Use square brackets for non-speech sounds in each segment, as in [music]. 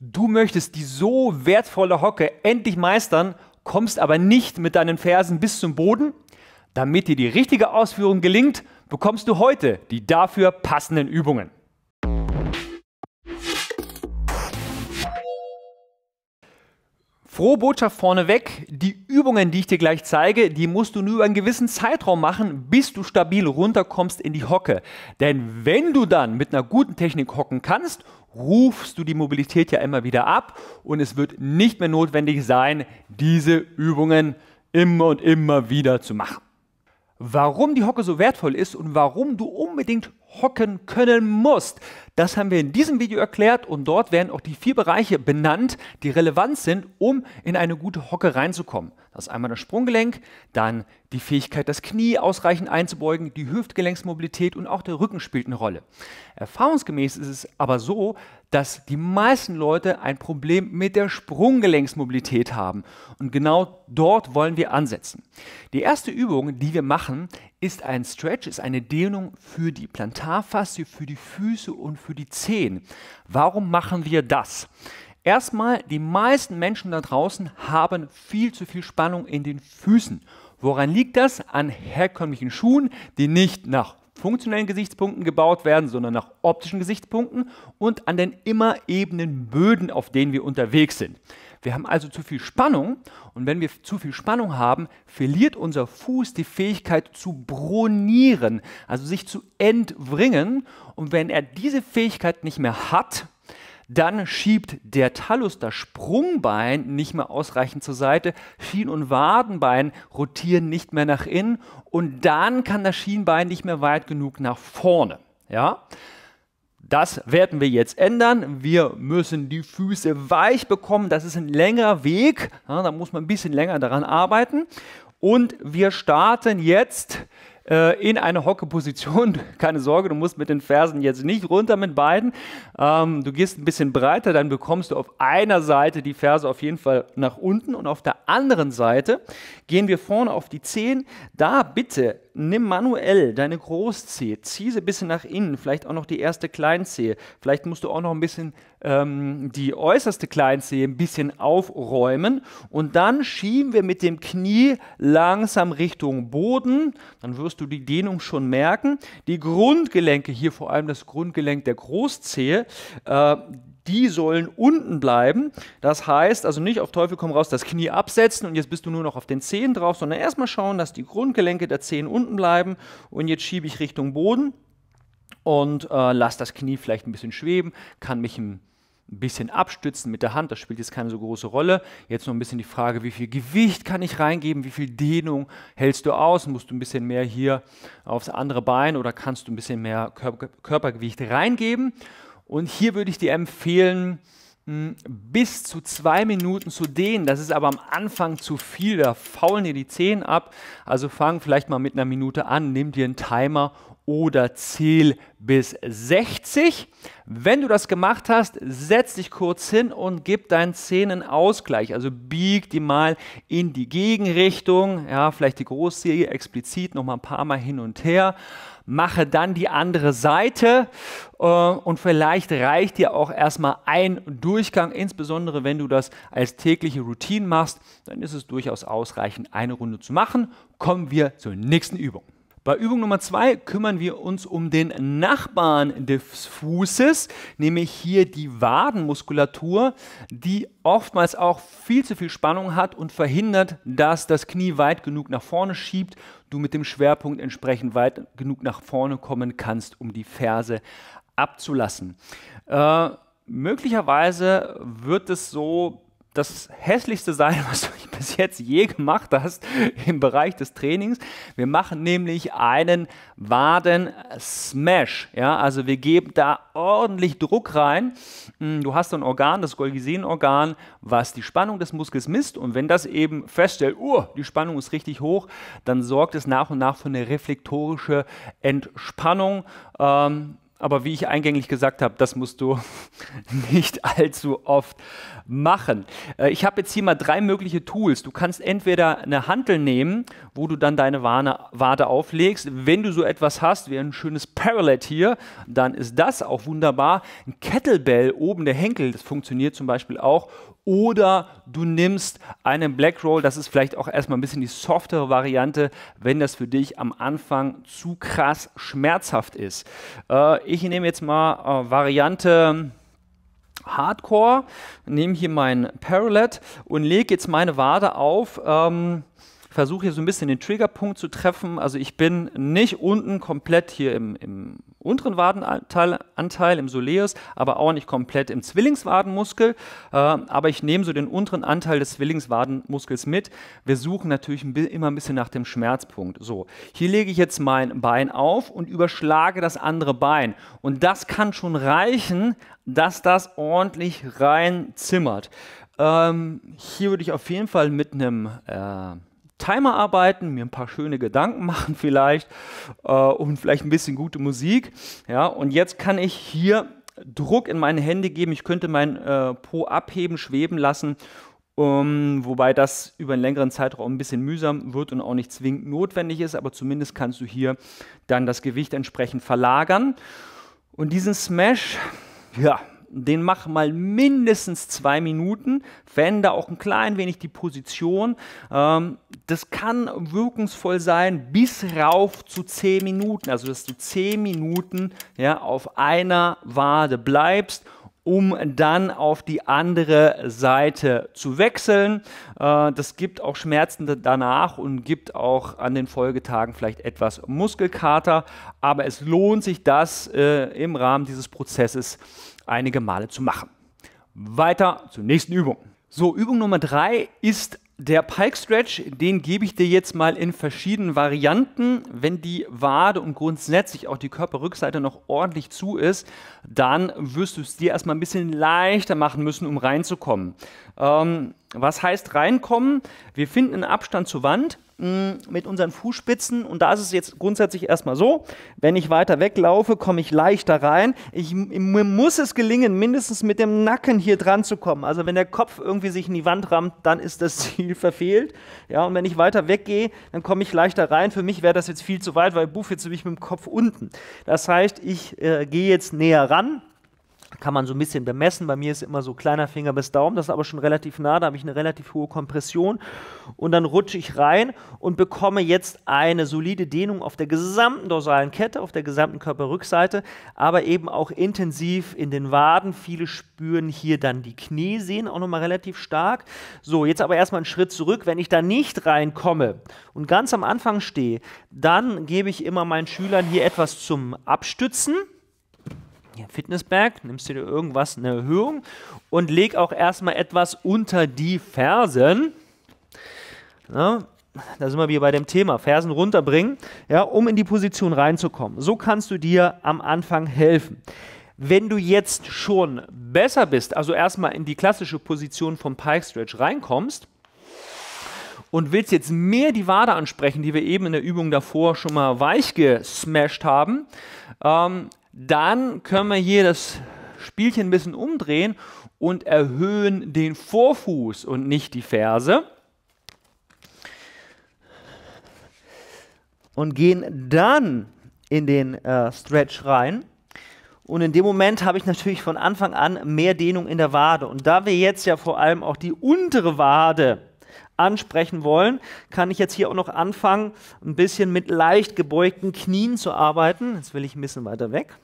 Du möchtest die so wertvolle Hocke endlich meistern, kommst aber nicht mit deinen Fersen bis zum Boden. Damit dir die richtige Ausführung gelingt, bekommst du heute die dafür passenden Übungen. Frohe Botschaft vorneweg, die Übungen, die ich dir gleich zeige, die musst du nur über einen gewissen Zeitraum machen, bis du stabil runterkommst in die Hocke. Denn wenn du dann mit einer guten Technik hocken kannst rufst du die Mobilität ja immer wieder ab und es wird nicht mehr notwendig sein, diese Übungen immer und immer wieder zu machen. Warum die Hocke so wertvoll ist und warum du unbedingt hocken können musst, das haben wir in diesem Video erklärt und dort werden auch die vier Bereiche benannt, die relevant sind, um in eine gute Hocke reinzukommen. Das ist einmal das Sprunggelenk, dann die Fähigkeit, das Knie ausreichend einzubeugen, die Hüftgelenksmobilität und auch der Rücken spielt eine Rolle. Erfahrungsgemäß ist es aber so, dass die meisten Leute ein Problem mit der Sprunggelenksmobilität haben. Und genau dort wollen wir ansetzen. Die erste Übung, die wir machen, ist ein Stretch, ist eine Dehnung für die Plantarfaszie, für die Füße und für für die Zehen. Warum machen wir das? Erstmal, die meisten Menschen da draußen haben viel zu viel Spannung in den Füßen. Woran liegt das? An herkömmlichen Schuhen, die nicht nach funktionellen Gesichtspunkten gebaut werden, sondern nach optischen Gesichtspunkten und an den immer ebenen Böden, auf denen wir unterwegs sind. Wir haben also zu viel Spannung und wenn wir zu viel Spannung haben, verliert unser Fuß die Fähigkeit zu bronieren, also sich zu entwringen. Und wenn er diese Fähigkeit nicht mehr hat, dann schiebt der Talus das Sprungbein nicht mehr ausreichend zur Seite, Schien- und Wadenbein rotieren nicht mehr nach innen und dann kann das Schienbein nicht mehr weit genug nach vorne. Ja? Das werden wir jetzt ändern. Wir müssen die Füße weich bekommen. Das ist ein längerer Weg. Ja, da muss man ein bisschen länger daran arbeiten. Und wir starten jetzt äh, in eine Hockeposition. [laughs] Keine Sorge, du musst mit den Fersen jetzt nicht runter mit beiden. Ähm, du gehst ein bisschen breiter, dann bekommst du auf einer Seite die Ferse auf jeden Fall nach unten und auf der anderen Seite gehen wir vorne auf die Zehen. Da bitte nimm manuell deine Großzehe, zieh sie ein bisschen nach innen, vielleicht auch noch die erste Kleinzehe. Vielleicht musst du auch noch ein bisschen ähm, die äußerste Kleinzehe ein bisschen aufräumen. Und dann schieben wir mit dem Knie langsam Richtung Boden. Dann wirst du die Dehnung schon merken. Die Grundgelenke, hier vor allem das Grundgelenk der Großzehe, äh, die sollen unten bleiben. Das heißt also nicht auf Teufel komm raus das Knie absetzen und jetzt bist du nur noch auf den Zehen drauf, sondern erstmal schauen, dass die Grundgelenke der Zehen unten bleiben und jetzt schiebe ich Richtung Boden und äh, lasse das Knie vielleicht ein bisschen schweben, kann mich ein bisschen abstützen mit der Hand, das spielt jetzt keine so große Rolle. Jetzt noch ein bisschen die Frage, wie viel Gewicht kann ich reingeben, wie viel Dehnung hältst du aus? Musst du ein bisschen mehr hier aufs andere Bein oder kannst du ein bisschen mehr Körpergewicht reingeben? Und hier würde ich dir empfehlen, hm, bis zu zwei Minuten zu dehnen. Das ist aber am Anfang zu viel, da faulen dir die Zehen ab. Also fang vielleicht mal mit einer Minute an, nimm dir einen Timer oder zähl bis 60. Wenn du das gemacht hast, setz dich kurz hin und gib deinen Zähnen Ausgleich. Also bieg die mal in die Gegenrichtung. Ja, vielleicht die Großserie explizit noch mal ein paar Mal hin und her. Mache dann die andere Seite äh, und vielleicht reicht dir auch erstmal ein Durchgang, insbesondere wenn du das als tägliche Routine machst, dann ist es durchaus ausreichend, eine Runde zu machen. Kommen wir zur nächsten Übung. Bei Übung Nummer zwei kümmern wir uns um den Nachbarn des Fußes, nämlich hier die Wadenmuskulatur, die oftmals auch viel zu viel Spannung hat und verhindert, dass das Knie weit genug nach vorne schiebt, du mit dem Schwerpunkt entsprechend weit genug nach vorne kommen kannst, um die Ferse abzulassen. Äh, möglicherweise wird es so das hässlichste sein, [laughs] was du bis jetzt je gemacht hast im Bereich des Trainings. Wir machen nämlich einen Waden-Smash. Ja? Also wir geben da ordentlich Druck rein. Hm, du hast ein Organ, das golgisin organ was die Spannung des Muskels misst. Und wenn das eben feststellt, oh, die Spannung ist richtig hoch, dann sorgt es nach und nach für eine reflektorische Entspannung. Ähm, aber wie ich eingänglich gesagt habe, das musst du [laughs] nicht allzu oft machen. Äh, ich habe jetzt hier mal drei mögliche Tools. Du kannst entweder eine Hantel nehmen, wo du dann deine Wade auflegst. Wenn du so etwas hast, wie ein schönes Parallel hier, dann ist das auch wunderbar. Ein Kettlebell oben der Henkel, das funktioniert zum Beispiel auch. Oder du nimmst einen Black Roll, das ist vielleicht auch erstmal ein bisschen die softere Variante, wenn das für dich am Anfang zu krass schmerzhaft ist. Äh, ich nehme jetzt mal äh, Variante Hardcore, nehme hier meinen Parallet und lege jetzt meine Wade auf. Ähm, versuche hier so ein bisschen den Triggerpunkt zu treffen. Also ich bin nicht unten komplett hier im, im unteren Wadenanteil Anteil im Soleus, aber auch nicht komplett im Zwillingswadenmuskel. Äh, aber ich nehme so den unteren Anteil des Zwillingswadenmuskels mit. Wir suchen natürlich immer ein bisschen nach dem Schmerzpunkt. So, hier lege ich jetzt mein Bein auf und überschlage das andere Bein. Und das kann schon reichen, dass das ordentlich rein zimmert. Ähm, hier würde ich auf jeden Fall mit einem äh, Timer arbeiten, mir ein paar schöne Gedanken [laughs] machen vielleicht äh, und vielleicht ein bisschen gute Musik. Ja, und jetzt kann ich hier Druck in meine Hände geben. Ich könnte mein äh, Po abheben, schweben lassen, ähm, wobei das über einen längeren Zeitraum ein bisschen mühsam wird und auch nicht zwingend notwendig ist, aber zumindest kannst du hier dann das Gewicht entsprechend verlagern. Und diesen Smash, ja, den mach mal mindestens zwei Minuten, verändere auch ein klein wenig die Position. Ähm, das kann wirkungsvoll sein bis rauf zu zehn Minuten, also dass du zehn Minuten ja, auf einer Wade bleibst um dann auf die andere Seite zu wechseln. Äh, das gibt auch Schmerzen danach und gibt auch an den Folgetagen vielleicht etwas Muskelkater, aber es lohnt sich das äh, im Rahmen dieses Prozesses einige Male zu machen. Weiter zur nächsten Übung. So, Übung Nummer drei ist der Pike Stretch, den gebe ich dir jetzt mal in verschiedenen Varianten. Wenn die Wade und grundsätzlich auch die Körperrückseite noch ordentlich zu ist, dann wirst du es dir erstmal ein bisschen leichter machen müssen, um reinzukommen. Ähm, was heißt reinkommen? Wir finden einen Abstand zur Wand, mh, mit unseren Fußspitzen. Und da ist es jetzt grundsätzlich erstmal so, wenn ich weiter weglaufe, komme ich leichter rein. Ich, mir muss es gelingen, mindestens mit dem Nacken hier dran zu kommen. Also wenn der Kopf irgendwie sich in die Wand rammt, dann ist das [laughs] Ziel verfehlt. Ja, und wenn ich weiter weggehe, dann komme ich leichter rein. Für mich wäre das jetzt viel zu weit, weil Buff jetzt bin ich mit dem Kopf unten. Das heißt, ich äh, gehe jetzt näher ran kann man so ein bisschen bemessen. Bei mir ist immer so kleiner Finger bis Daumen, das ist aber schon relativ nah, da habe ich eine relativ hohe Kompression und dann rutsche ich rein und bekomme jetzt eine solide Dehnung auf der gesamten dorsalen Kette, auf der gesamten Körperrückseite, aber eben auch intensiv in den Waden. Viele spüren hier dann die Knie, sehen auch nochmal relativ stark. So, jetzt aber erstmal einen Schritt zurück. Wenn ich da nicht reinkomme und ganz am Anfang stehe, dann gebe ich immer meinen Schülern hier etwas zum Abstützen ja, Fitnessberg, nimmst du dir irgendwas, eine Erhöhung und leg auch erstmal etwas unter die Fersen. Ja, da sind wir wieder bei dem Thema, Fersen runterbringen, ja, um in die Position reinzukommen. So kannst du dir am Anfang helfen. Wenn du jetzt schon besser bist, also erstmal in die klassische Position vom Pike Stretch reinkommst, und willst jetzt mehr die Wade ansprechen, die wir eben in der Übung davor schon mal weich gesmashed haben, ähm, dann können wir hier das Spielchen ein bisschen umdrehen und erhöhen den Vorfuß und nicht die Ferse. Und gehen dann in den äh, Stretch rein. Und in dem Moment habe ich natürlich von Anfang an mehr Dehnung in der Wade. Und da wir jetzt ja vor allem auch die untere Wade ansprechen wollen, kann ich jetzt hier auch noch anfangen, ein bisschen mit leicht gebeugten Knien zu arbeiten. Jetzt will ich ein bisschen weiter weg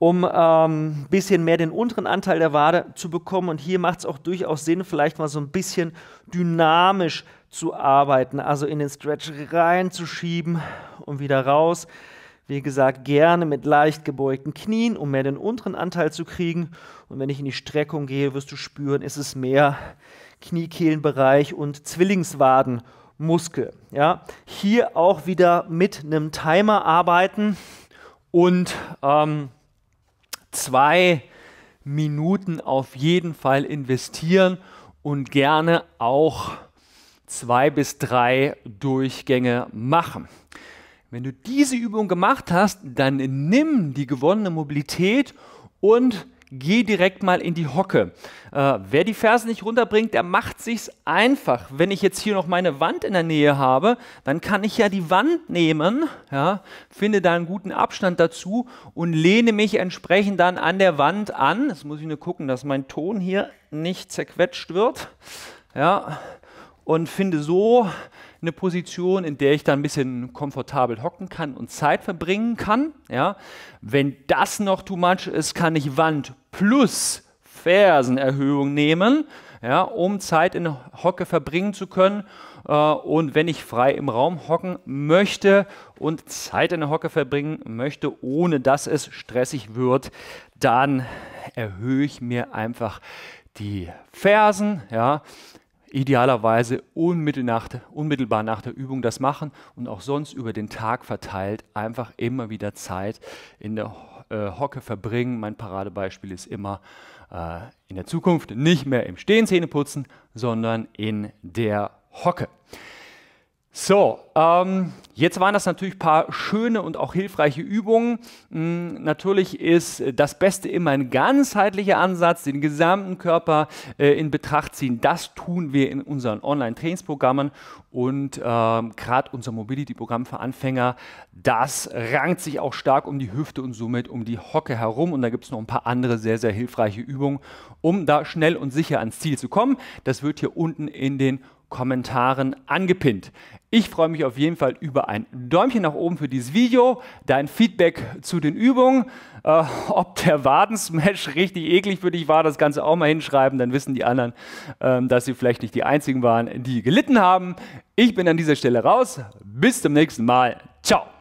um ein ähm, bisschen mehr den unteren Anteil der Wade zu bekommen. Und hier macht es auch durchaus Sinn, vielleicht mal so ein bisschen dynamisch zu arbeiten, also in den Stretch reinzuschieben und wieder raus. Wie gesagt, gerne mit leicht gebeugten Knien, um mehr den unteren Anteil zu kriegen. Und wenn ich in die Streckung gehe, wirst du spüren, ist es mehr Kniekehlenbereich und Zwillingswadenmuskel. Ja? Hier auch wieder mit einem Timer arbeiten und ähm, zwei Minuten auf jeden Fall investieren und gerne auch zwei bis drei Durchgänge machen. Wenn du diese Übung gemacht hast, dann nimm die gewonnene Mobilität und geh direkt mal in die Hocke. Äh, wer die Verse nicht runterbringt, der macht sich's einfach. Wenn ich jetzt hier noch meine Wand in der Nähe habe, dann kann ich ja die Wand nehmen, ja, finde da einen guten Abstand dazu und lehne mich entsprechend dann an der Wand an. Jetzt muss ich nur gucken, dass mein Ton hier nicht zerquetscht wird. Ja, und finde so eine Position, in der ich dann ein bisschen komfortabel hocken kann und Zeit verbringen kann. Ja? Wenn das noch too much ist, kann ich Wand plus Fersenerhöhung nehmen, ja, um Zeit in Hocke verbringen zu können. Äh, und wenn ich frei im Raum hocken möchte und Zeit in der Hocke verbringen möchte, ohne dass es stressig wird, dann erhöhe ich mir einfach die Fersen, ja, idealerweise unmittelbar nach der Übung das machen und auch sonst über den Tag verteilt einfach immer wieder Zeit in der äh, Hocke verbringen. Mein Paradebeispiel ist immer äh, in der Zukunft nicht mehr im Stehen Zähne putzen, sondern in der Hocke. So, ähm, jetzt waren das natürlich ein paar schöne und auch hilfreiche Übungen. Mh, mm, natürlich ist das Beste immer ein ganzheitlicher Ansatz, den gesamten Körper äh, in Betracht ziehen. Das tun wir in unseren Online-Trainingsprogrammen und ähm, gerade unser Mobility-Programm für Anfänger, das rankt sich auch stark um die Hüfte und somit um die Hocke herum. Und da gibt es noch ein paar andere sehr, sehr hilfreiche Übungen, um da schnell und sicher ans Ziel zu kommen. Das wird hier unten in den Kommentaren angepinnt. Ich freue mich auf jeden Fall über ein Däumchen nach oben für dieses Video, dein Feedback zu den Übungen, äh, ob der Wadensmash richtig eklig für dich war, das Ganze auch mal hinschreiben, dann wissen die anderen, äh, dass sie vielleicht nicht die Einzigen waren, die gelitten haben. Ich bin an dieser Stelle raus, bis zum nächsten Mal, ciao.